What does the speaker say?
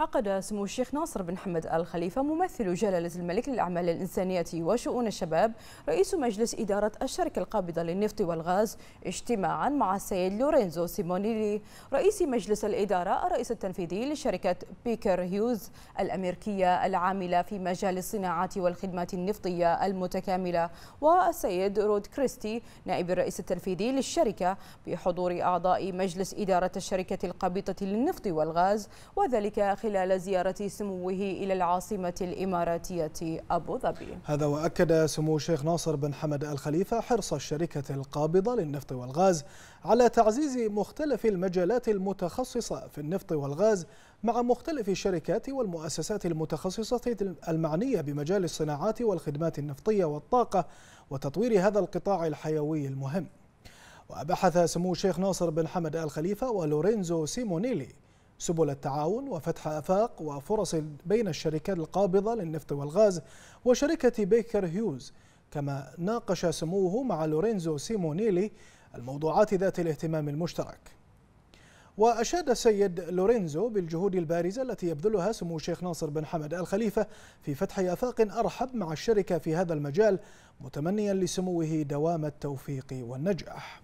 عقد سمو الشيخ ناصر بن حمد آل خليفة ممثل جلالة الملك للأعمال الإنسانية وشؤون الشباب رئيس مجلس إدارة الشركة القابضة للنفط والغاز اجتماعا مع السيد لورينزو سيمونيلي رئيس مجلس الإدارة الرئيس التنفيذي لشركة بيكر هيوز الأمريكية العاملة في مجال الصناعات والخدمات النفطية المتكاملة والسيد رود كريستي نائب الرئيس التنفيذي للشركة بحضور أعضاء مجلس إدارة الشركة القابضة للنفط والغاز وذلك خلال زيارة سموه إلى العاصمة الإماراتية أبو ظبي هذا وأكد سمو الشيخ ناصر بن حمد الخليفة حرص الشركة القابضة للنفط والغاز على تعزيز مختلف المجالات المتخصصة في النفط والغاز مع مختلف الشركات والمؤسسات المتخصصة المعنية بمجال الصناعات والخدمات النفطية والطاقة وتطوير هذا القطاع الحيوي المهم وبحث سمو الشيخ ناصر بن حمد الخليفة ولورينزو سيمونيلي سبل التعاون وفتح آفاق وفرص بين الشركات القابضة للنفط والغاز وشركة بيكر هيوز كما ناقش سموه مع لورينزو سيمونيلي الموضوعات ذات الاهتمام المشترك وأشاد السيد لورينزو بالجهود البارزة التي يبذلها سمو الشيخ ناصر بن حمد الخليفة في فتح آفاق أرحب مع الشركة في هذا المجال متمنيا لسموه دوام التوفيق والنجاح